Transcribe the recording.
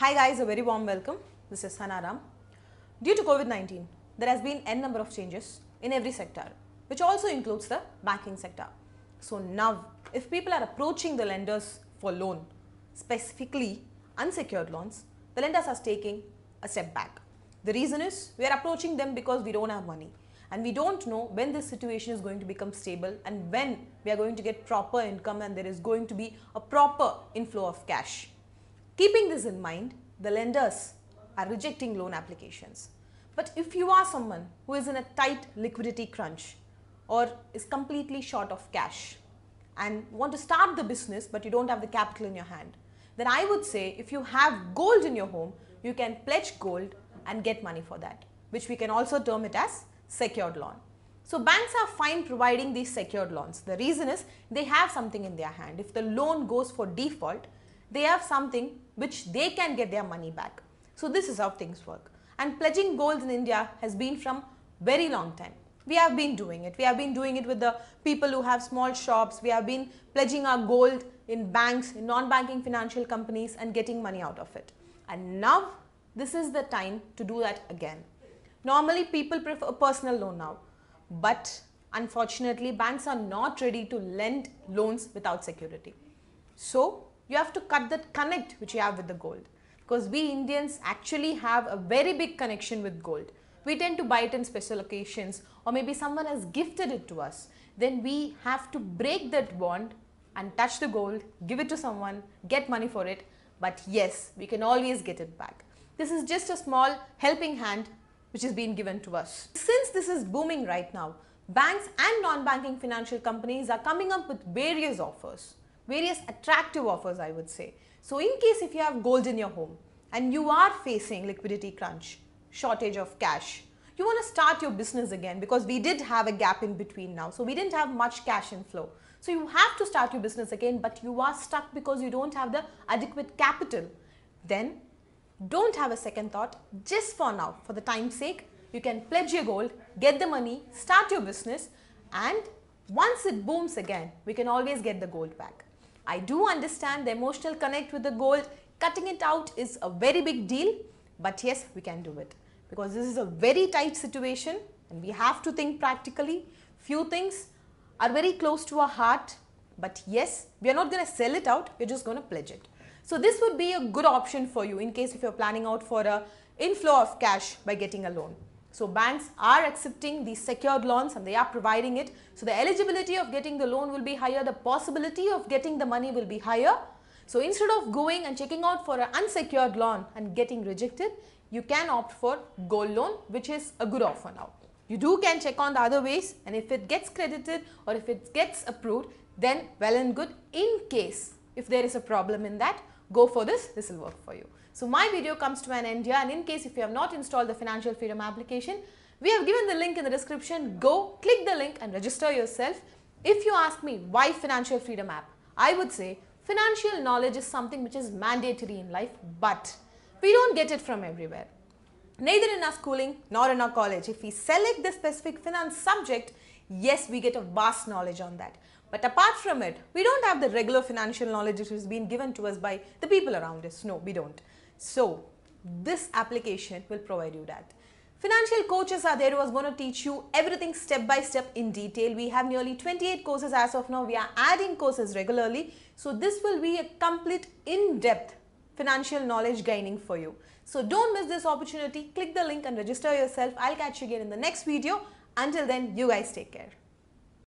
Hi guys, a very warm welcome. This is Sanaram. Due to COVID-19, there has been n number of changes in every sector, which also includes the banking sector. So now, if people are approaching the lenders for loan, specifically unsecured loans, the lenders are taking a step back. The reason is we are approaching them because we don't have money and we don't know when this situation is going to become stable and when we are going to get proper income and there is going to be a proper inflow of cash. Keeping this in mind, the lenders are rejecting loan applications. But if you are someone who is in a tight liquidity crunch or is completely short of cash and want to start the business but you don't have the capital in your hand, then I would say if you have gold in your home, you can pledge gold and get money for that, which we can also term it as secured loan. So banks are fine providing these secured loans. The reason is they have something in their hand. If the loan goes for default, they have something which they can get their money back. So this is how things work. And pledging goals in India has been from very long time. We have been doing it. We have been doing it with the people who have small shops. We have been pledging our gold in banks, in non-banking financial companies and getting money out of it. And now this is the time to do that again. Normally people prefer a personal loan now. But unfortunately banks are not ready to lend loans without security. So you have to cut that connect which you have with the gold because we Indians actually have a very big connection with gold. We tend to buy it in special occasions or maybe someone has gifted it to us. Then we have to break that bond and touch the gold, give it to someone, get money for it. But yes, we can always get it back. This is just a small helping hand which is being given to us. Since this is booming right now, banks and non-banking financial companies are coming up with various offers various attractive offers I would say. So in case if you have gold in your home and you are facing liquidity crunch, shortage of cash, you want to start your business again because we did have a gap in between now. So we didn't have much cash inflow. So you have to start your business again but you are stuck because you don't have the adequate capital. Then don't have a second thought just for now for the time's sake you can pledge your gold, get the money, start your business and once it booms again, we can always get the gold back. I do understand the emotional connect with the gold. Cutting it out is a very big deal. But yes, we can do it. Because this is a very tight situation and we have to think practically. Few things are very close to our heart. But yes, we are not going to sell it out. We're just going to pledge it. So this would be a good option for you in case if you're planning out for a inflow of cash by getting a loan. So banks are accepting these secured loans and they are providing it. So the eligibility of getting the loan will be higher, the possibility of getting the money will be higher. So instead of going and checking out for an unsecured loan and getting rejected, you can opt for gold loan which is a good offer now. You do can check on the other ways and if it gets credited or if it gets approved, then well and good in case if there is a problem in that go for this, this will work for you. So my video comes to an end here and in case if you have not installed the financial freedom application, we have given the link in the description. Go click the link and register yourself. If you ask me why financial freedom app, I would say financial knowledge is something which is mandatory in life, but we don't get it from everywhere. Neither in our schooling nor in our college. If we select the specific finance subject, yes, we get a vast knowledge on that. But apart from it, we don't have the regular financial knowledge which has been given to us by the people around us. No, we don't. So, this application will provide you that. Financial coaches are there who are going to teach you everything step by step in detail. We have nearly 28 courses as of now. We are adding courses regularly. So this will be a complete in-depth financial knowledge gaining for you. So don't miss this opportunity. Click the link and register yourself. I'll catch you again in the next video. Until then, you guys take care.